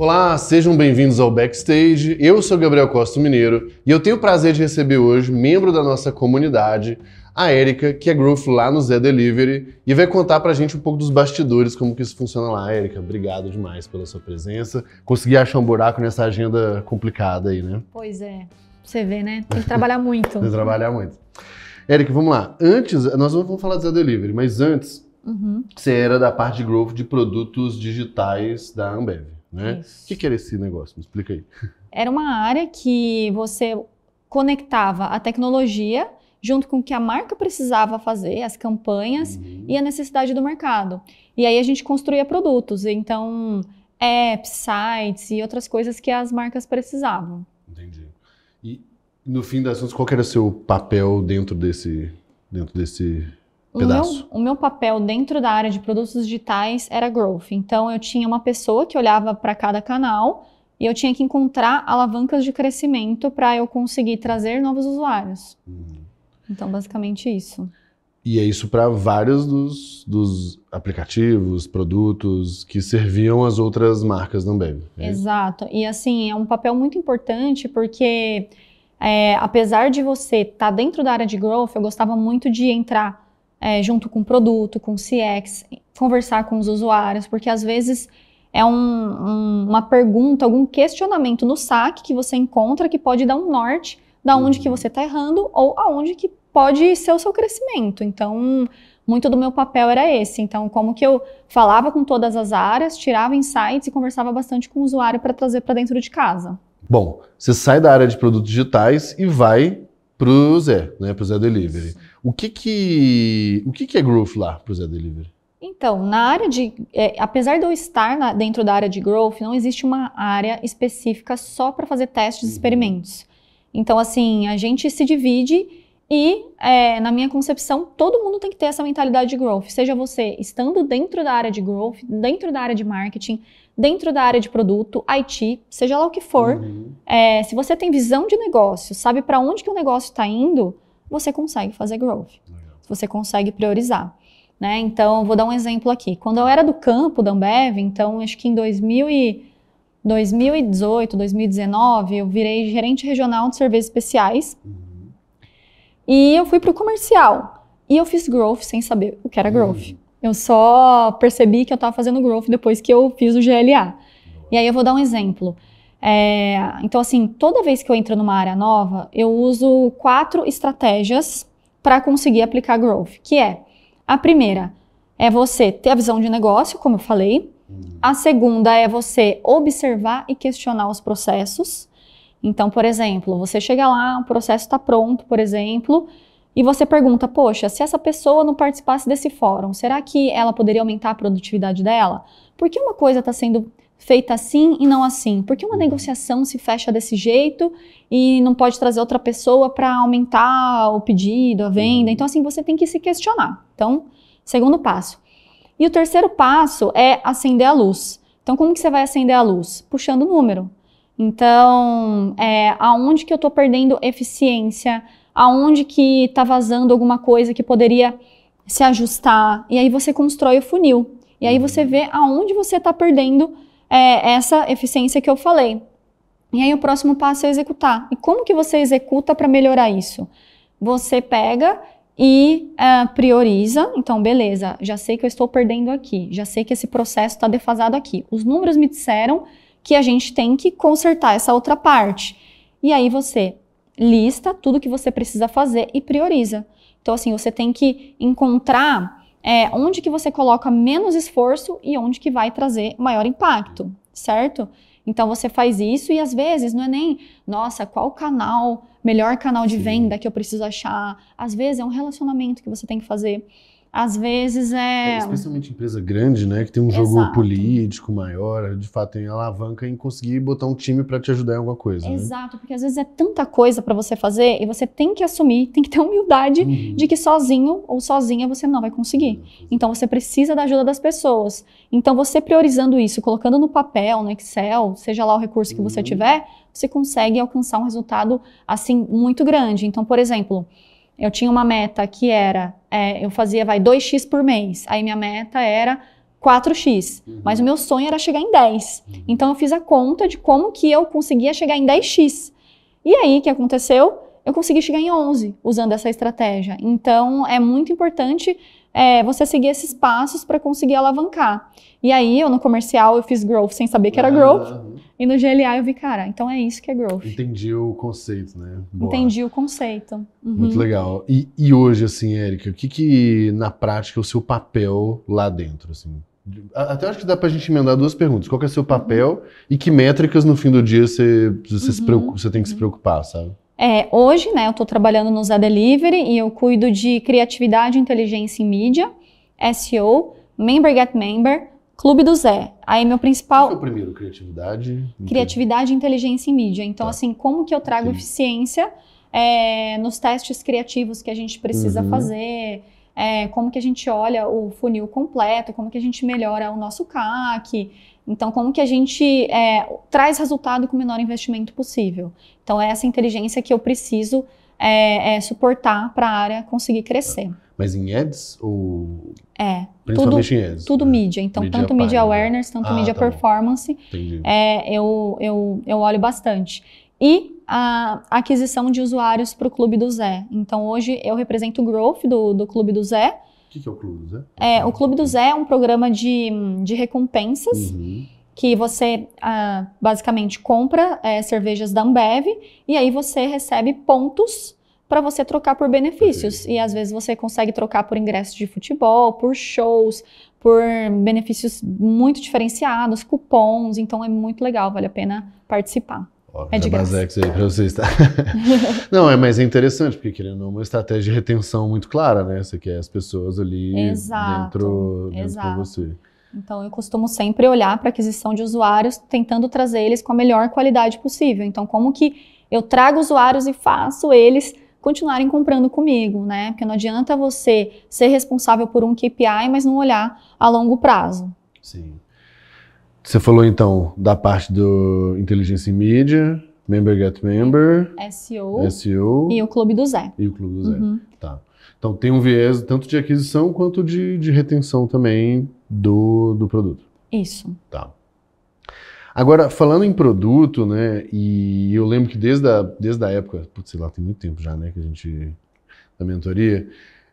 Olá, sejam bem-vindos ao Backstage. Eu sou Gabriel Costa Mineiro e eu tenho o prazer de receber hoje, membro da nossa comunidade, a Érica, que é growth lá no Zé Delivery e vai contar pra gente um pouco dos bastidores, como que isso funciona lá. Érica, obrigado demais pela sua presença. Consegui achar um buraco nessa agenda complicada aí, né? Pois é. Você vê, né? Tem que trabalhar muito. Tem que trabalhar muito. Érica, vamos lá. Antes, nós vamos falar do Zé Delivery, mas antes, uhum. você era da parte de growth de produtos digitais da Ambev. Né? O que, que era esse negócio? Me explica aí. Era uma área que você conectava a tecnologia junto com o que a marca precisava fazer, as campanhas uhum. e a necessidade do mercado. E aí a gente construía produtos, então apps, sites e outras coisas que as marcas precisavam. Entendi. E no fim das contas, qual era o seu papel dentro desse dentro desse pedaço? Meu, o meu papel dentro da área de produtos digitais era growth. Então, eu tinha uma pessoa que olhava para cada canal e eu tinha que encontrar alavancas de crescimento para eu conseguir trazer novos usuários. Hum. Então, basicamente isso. E é isso para vários dos, dos, aplicativos, produtos que serviam as outras marcas também. É? Exato. E assim, é um papel muito importante porque é, apesar de você estar tá dentro da área de growth, eu gostava muito de entrar é, junto com o produto, com o CX, conversar com os usuários, porque às vezes é um, um, uma pergunta, algum questionamento no saque que você encontra que pode dar um norte da onde que uhum. você está errando ou aonde que pode ser o seu crescimento. Então, muito do meu papel era esse. Então, como que eu falava com todas as áreas, tirava insights e conversava bastante com o usuário para trazer para dentro de casa. Bom, você sai da área de produtos digitais e vai para o Zé, né, para o Zé Delivery. O que que, o que, que é growth lá para o Zé Delivery? Então, na área de. É, apesar de eu estar na, dentro da área de growth, não existe uma área específica só para fazer testes e uhum. experimentos. Então, assim, a gente se divide e, é, na minha concepção, todo mundo tem que ter essa mentalidade de growth. Seja você estando dentro da área de growth, dentro da área de marketing, dentro da área de produto, IT, seja lá o que for. Uhum. É, se você tem visão de negócio, sabe para onde que o negócio está indo você consegue fazer growth. Você consegue priorizar. Né? Então, vou dar um exemplo aqui. Quando eu era do campo da Ambev, então acho que em 2000 e 2018, 2019, eu virei gerente regional de serviços especiais. Uhum. E eu fui para o comercial. E eu fiz growth sem saber o que era uhum. growth. Uhum. Eu só percebi que eu estava fazendo growth depois que eu fiz o GLA. Uhum. E aí eu vou dar um exemplo. É, então, assim, toda vez que eu entro numa área nova, eu uso quatro estratégias para conseguir aplicar growth, que é a primeira é você ter a visão de negócio, como eu falei. Hum. A segunda é você observar e questionar os processos. Então, por exemplo, você chega lá, o processo está pronto, por exemplo, e você pergunta: poxa, se essa pessoa não participasse desse fórum, será que ela poderia aumentar a produtividade dela? Por que uma coisa está sendo feita assim e não assim? Por que uma uhum. negociação se fecha desse jeito e não pode trazer outra pessoa para aumentar o pedido, a venda? Uhum. Então, assim, você tem que se questionar. Então, segundo passo. E o terceiro passo é acender a luz. Então, como que você vai acender a luz? Puxando o número. Então, é, aonde que eu estou perdendo eficiência? Aonde que está vazando alguma coisa que poderia se ajustar? E aí você constrói o funil. E aí uhum. você vê aonde você está perdendo eficiência é, essa eficiência que eu falei. E aí o próximo passo é executar. E como que você executa para melhorar isso? Você pega e uh, prioriza. Então, beleza, já sei que eu estou perdendo aqui, já sei que esse processo está defasado aqui. Os números me disseram que a gente tem que consertar essa outra parte. E aí você lista tudo que você precisa fazer e prioriza. Então, assim, você tem que encontrar é, onde que você coloca menos esforço e onde que vai trazer maior impacto, certo? Então você faz isso e às vezes não é nem, nossa, qual canal, melhor canal de Sim. venda que eu preciso achar. Às vezes é um relacionamento que você tem que fazer às vezes é... é... Especialmente empresa grande, né? Que tem um jogo Exato. político maior, de fato tem alavanca em conseguir botar um time para te ajudar em alguma coisa. Né? Exato, né? porque às vezes é tanta coisa para você fazer e você tem que assumir, tem que ter humildade uhum. de que sozinho ou sozinha você não vai conseguir. Então você precisa da ajuda das pessoas. Então você priorizando isso, colocando no papel, no Excel, seja lá o recurso que uhum. você tiver, você consegue alcançar um resultado assim muito grande. Então, por exemplo, eu tinha uma meta que era, é, eu fazia, vai, 2x por mês. Aí minha meta era 4x, uhum. mas o meu sonho era chegar em 10. Uhum. Então eu fiz a conta de como que eu conseguia chegar em 10x. E aí o que aconteceu? Eu consegui chegar em 11 usando essa estratégia. Então é muito importante é, você seguir esses passos para conseguir alavancar. E aí eu no comercial eu fiz growth sem saber que era growth. Uhum. E no GLA eu vi, cara, então é isso que é growth. Entendi o conceito, né? Boa. Entendi o conceito. Uhum. Muito legal. E, e hoje, assim, Érica, o que que, na prática, é o seu papel lá dentro, assim? Até acho que dá pra gente emendar duas perguntas. Qual que é o seu papel uhum. e que métricas, no fim do dia, você, você, uhum. preocupa, você tem que se uhum. preocupar, sabe? É, hoje, né, eu estou trabalhando no Zé Delivery e eu cuido de criatividade, inteligência e mídia, SEO, Member Get Member, Clube do Zé. Aí meu principal. O que é o primeiro, criatividade. Criatividade, inteligência e mídia. Então, tá. assim, como que eu trago Entendi. eficiência é, nos testes criativos que a gente precisa uhum. fazer? É, como que a gente olha o funil completo, como que a gente melhora o nosso CAC, então como que a gente é, traz resultado com o menor investimento possível. Então é essa inteligência que eu preciso é, é suportar para a área conseguir crescer. Mas em ads ou tudo, tudo né? mídia. Então, tanto mídia awareness, tanto ah, mídia tá performance, é, eu, eu, eu olho bastante. E a aquisição de usuários para o Clube do Zé. Então, hoje eu represento o Growth do, do Clube do Zé. O que, que, é o Clube do Zé? É, o Clube do Zé é um programa de, de recompensas. Uhum que você ah, basicamente compra é, cervejas da Ambev e aí você recebe pontos para você trocar por benefícios. E às vezes você consegue trocar por ingressos de futebol, por shows, por benefícios muito diferenciados, cupons. Então é muito legal, vale a pena participar. é de graça. Aí pra vocês, tá? não, é, mas é interessante, porque querendo uma estratégia de retenção muito clara, né? Você quer as pessoas ali exato, dentro, dentro exato. com você. Então, eu costumo sempre olhar para aquisição de usuários, tentando trazer eles com a melhor qualidade possível. Então, como que eu trago usuários e faço eles continuarem comprando comigo, né? Porque não adianta você ser responsável por um KPI, mas não olhar a longo prazo. Sim. Você falou então da parte do inteligência em mídia, member get member, SEO, SEO e o clube do Zé. E o clube do Zé. Uhum. Tá. Então tem um viés tanto de aquisição quanto de, de retenção também do, do produto. Isso. Tá. Agora, falando em produto, né? E eu lembro que desde a, desde a época, putz, sei lá, tem muito tempo já, né? Que a gente. da mentoria.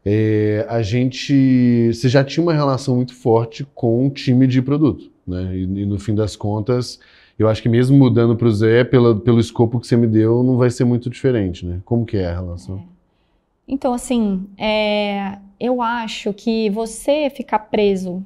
É, a gente. Você já tinha uma relação muito forte com o time de produto, né? E, e no fim das contas, eu acho que mesmo mudando para o Zé, pela, pelo escopo que você me deu, não vai ser muito diferente, né? Como que é a relação? É. Então, assim, é, eu acho que você ficar preso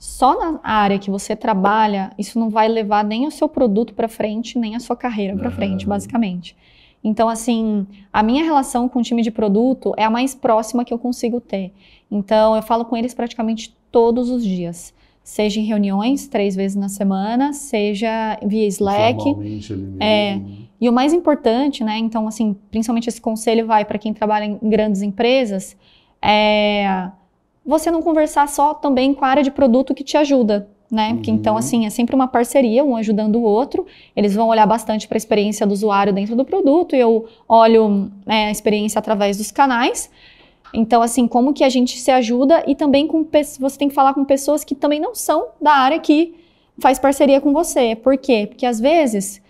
só na área que você trabalha, isso não vai levar nem o seu produto para frente, nem a sua carreira para frente, basicamente. Então, assim, a minha relação com o time de produto é a mais próxima que eu consigo ter. Então, eu falo com eles praticamente todos os dias. Seja em reuniões, três vezes na semana, seja via Slack. Formalmente ele é. mesmo. É, e o mais importante, né? Então, assim, principalmente esse conselho vai para quem trabalha em grandes empresas, é você não conversar só também com a área de produto que te ajuda, né? Uhum. Que, então, assim, é sempre uma parceria, um ajudando o outro. Eles vão olhar bastante para a experiência do usuário dentro do produto, e eu olho é, a experiência através dos canais. Então, assim, como que a gente se ajuda e também com você tem que falar com pessoas que também não são da área que faz parceria com você. Por quê? Porque às vezes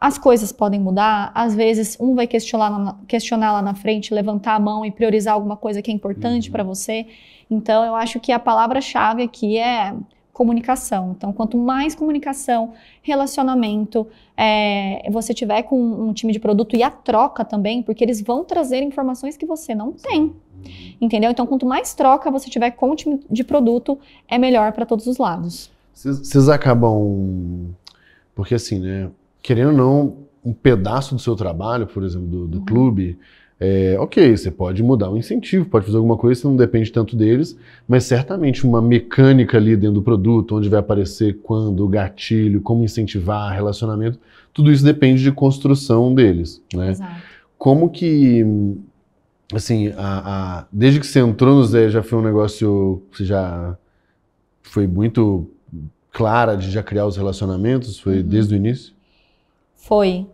as coisas podem mudar, às vezes um vai questionar, questionar lá na frente, levantar a mão e priorizar alguma coisa que é importante uhum. para você. Então, eu acho que a palavra-chave aqui é comunicação. Então, quanto mais comunicação, relacionamento, é, você tiver com um time de produto e a troca também, porque eles vão trazer informações que você não tem. Entendeu? Então, quanto mais troca você tiver com o time de produto, é melhor para todos os lados. Vocês acabam. Porque assim, né? querendo ou não, um pedaço do seu trabalho, por exemplo, do, do uhum. clube, é, ok, você pode mudar o incentivo, pode fazer alguma coisa, você não depende tanto deles, mas certamente uma mecânica ali dentro do produto, onde vai aparecer quando, o gatilho, como incentivar, relacionamento, tudo isso depende de construção deles, né? Exato. Como que, assim, a, a, desde que você entrou no Zé, já foi um negócio que você já foi muito clara de já criar os relacionamentos, foi uhum. desde o início? Foi.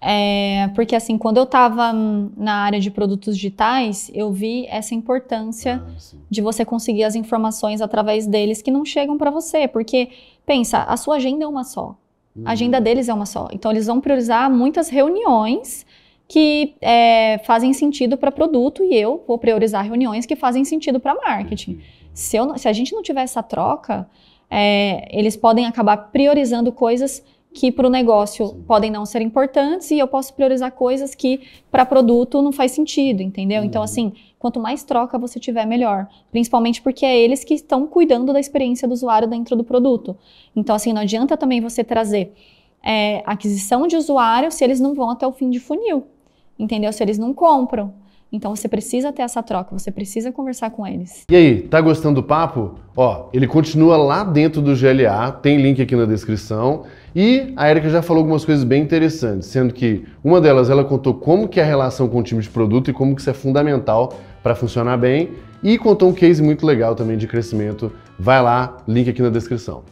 É, porque assim, quando eu estava na área de produtos digitais, eu vi essa importância ah, de você conseguir as informações através deles que não chegam para você, porque pensa, a sua agenda é uma só, uhum. a agenda uhum. deles é uma só, então eles vão priorizar muitas reuniões que é, fazem sentido para produto e eu vou priorizar reuniões que fazem sentido para marketing. Uhum. Se, eu, se, a gente não tiver essa troca, é, eles podem acabar priorizando coisas que para o negócio Sim. podem não ser importantes e eu posso priorizar coisas que para produto não faz sentido, entendeu? Então, uhum. Então, assim, quanto mais troca você tiver, melhor. Principalmente porque é eles que estão cuidando da experiência do usuário dentro do produto. Então, assim, não adianta também você trazer é, aquisição de usuário se eles não vão até o fim de funil, entendeu? Se eles não compram. Então você precisa ter essa troca, você precisa conversar com eles. E aí, tá gostando do papo? Ó, ele continua lá dentro do GLA, tem link aqui na descrição. E a Erika já falou algumas coisas bem interessantes, sendo que uma delas ela contou como que é a relação com o time de produto e como que isso é fundamental para funcionar bem, e contou um case muito legal também de crescimento. Vai lá, link aqui na descrição.